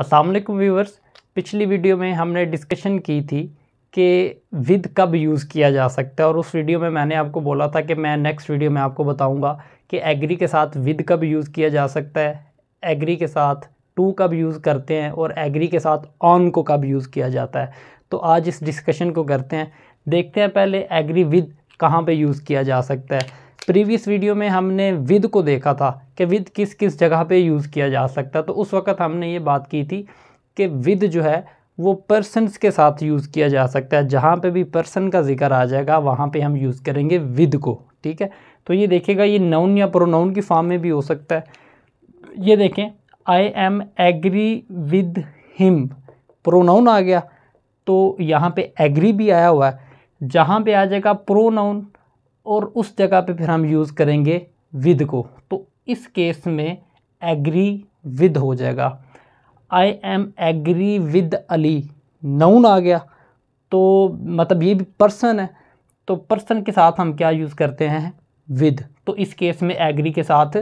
Aslam viewers पिछली video में हमने डिस्कशन की थी कि विद कब यूज़ किया जा सकता है और उस वीडियो में मैंने आपको बोला था कि मैं नेक्स्ट वीडियो में आपको बताऊंगा कि एग्री के साथ विद कब यूज़ किया जा सकता है एग्री के साथ टू कब यूज़ करते हैं और एग्री के साथ ऑन को कब यूज़ किया जाता है तो आज इस डिस्कशन को करते हैं देखते हैं पहले एग्री विद कहाँ पर यूज़ किया जा सकता है प्रीवियस वीडियो में हमने विद को देखा था कि विद किस किस जगह पे यूज़ किया जा सकता तो उस वक्त हमने ये बात की थी कि विद जो है वो पर्सनस के साथ यूज़ किया जा सकता है जहाँ पे भी पर्सन का जिक्र आ जाएगा वहाँ पे हम यूज़ करेंगे विद को ठीक है तो ये देखिएगा ये नाउन या प्रोनाउन की फॉर्म में भी हो सकता है ये देखें I am agree with him pronoun आ गया तो यहाँ पे एग्री भी आया हुआ है जहाँ पे आ जाएगा प्रोनाउन और उस जगह पे फिर हम यूज़ करेंगे विद को तो इस केस में एग्री विद हो जाएगा आई एम एग्री विद अली नाउन आ गया तो मतलब ये भी पर्सन है तो पर्सन के साथ हम क्या यूज़ करते हैं विद तो इस केस में एग्री के साथ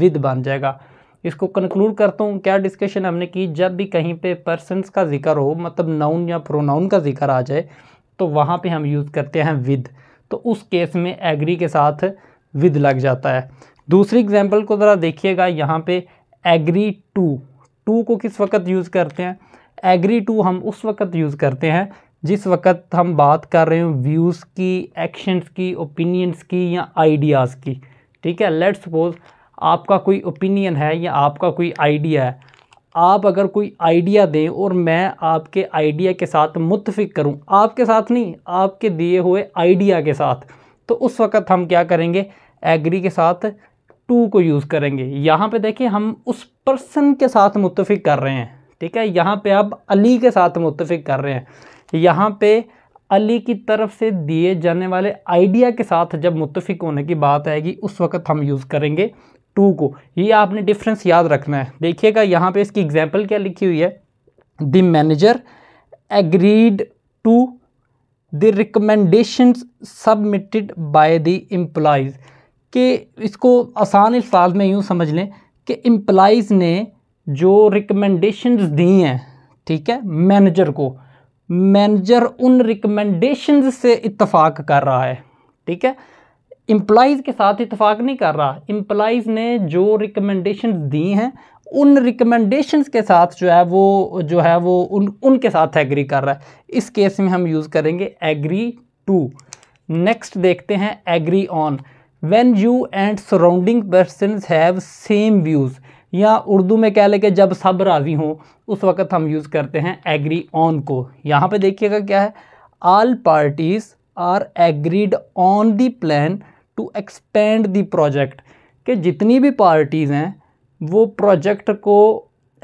विद बन जाएगा इसको कंक्लूड करता हूँ क्या डिस्कशन हमने की जब भी कहीं पे पर्सनस का जिक्र हो मतलब नाउन या प्रोनाउन का जिक्र आ जाए तो वहाँ पे हम यूज़ करते हैं विद तो उस केस में एग्री के साथ विद लग जाता है दूसरी एग्जाम्पल को ज़रा देखिएगा यहाँ पे एग्री टू टू को किस वक्त यूज़ करते हैं एग्री टू हम उस वक्त यूज़ करते हैं जिस वक्त हम बात कर रहे हो व्यूज़ की एक्शंस की ओपिनियंस की या आइडियाज़ की ठीक है लेट्स सपोज़ आपका कोई ओपिनियन है या आपका कोई आइडिया है आप अगर कोई आइडिया दें और मैं आपके आइडिया के साथ मुतफिक करूं आपके साथ नहीं आपके दिए हुए आइडिया के साथ तो उस वक़्त हम क्या करेंगे एग्री के साथ टू को यूज़ करेंगे यहाँ पे देखिए हम उस पर्सन के साथ मुतफिक कर रहे हैं ठीक है यहाँ पे आप अली के साथ मुतफिक कर रहे हैं यहाँ पे अली की तरफ से दिए जाने वाले आइडिया के साथ जब मुतफिक होने की बात आएगी उस वक़्त हम यूज़ करेंगे टू को ये आपने डिफरेंस याद रखना है देखिएगा यहाँ पे इसकी एग्जाम्पल क्या लिखी हुई है the manager agreed to the recommendation submitted by the employees कि इसको आसान अल्फाज में यूँ समझ लें कि एम्प्लॉयज़ ने जो रिकमेंडेशंस दी हैं ठीक है मैनेजर को मैनेजर उन रिकमेंडेशंस से इतफ़ाक़ कर रहा है ठीक है इम्प्लाइज़ के साथ इतफाक़ नहीं कर रहा इम्प्लाइज़ ने जो रिकमेंडेशन दी हैं उन रिकमेंडेशंस के साथ जो है वो जो है वो उन उनके साथ एग्री कर रहा है इस केस में हम यूज़ करेंगे एग्री टू नेक्स्ट देखते हैं agree on when you and surrounding person have same views या उर्दू में कह लें कि जब सब राज़ी हों उस वक्त हम यूज़ करते हैं एग्री ऑन को यहाँ पे देखिएगा क्या है all parties are agreed on the plan to expand the project कि जितनी भी पार्टीज़ हैं वो प्रोजेक्ट को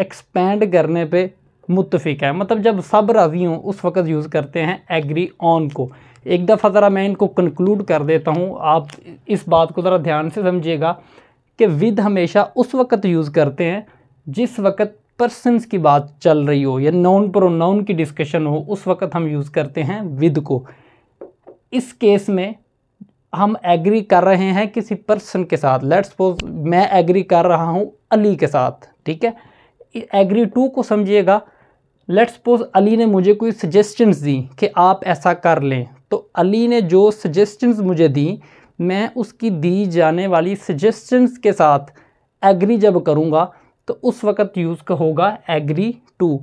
एक्सपेंड करने पे मुतफिक है मतलब जब सब राज़ी हों उस वक्त यूज़ करते हैं एग्री ऑन को एक दफ़ा ज़रा मैं इनको कंक्लूड कर देता हूँ आप इस बात को ज़रा ध्यान से समझिएगा कि विद हमेशा उस वक्त यूज़ करते हैं जिस वक्त पर्सनस की बात चल रही हो या नॉन प्रोनाउन की डिस्कशन हो उस वक्त हम यूज़ करते हैं विद को इस केस में हम एग्री कर रहे हैं किसी पर्सन के साथ लेट्स सपोज मैं एग्री कर रहा हूँ अली के साथ ठीक है एग्री टू को समझिएगा लेट्स सपोज अली ने मुझे कोई सजेशंस दी कि आप ऐसा कर लें तो अली ने जो सजेशंस मुझे दी मैं उसकी दी जाने वाली सजेशंस के साथ एग्री जब करूँगा तो उस वक़्त यूज़ होगा एग्री टू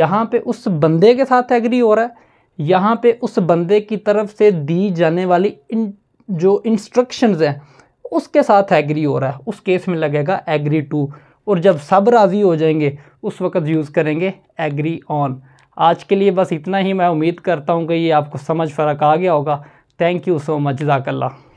यहाँ पे उस बंदे के साथ एग्री हो रहा है यहाँ पे उस बंदे की तरफ से दी जाने वाली इन जो इंस्ट्रक्शंस हैं उसके साथ एग्री हो रहा है उस केस में लगेगा एग्री टू और जब सब राज़ी हो जाएंगे उस वक्त यूज़ करेंगे एग्री ऑन आज के लिए बस इतना ही मैं उम्मीद करता हूँ कि ये आपको समझ फ़र्क आ गया होगा थैंक यू सो मच जाकल्ला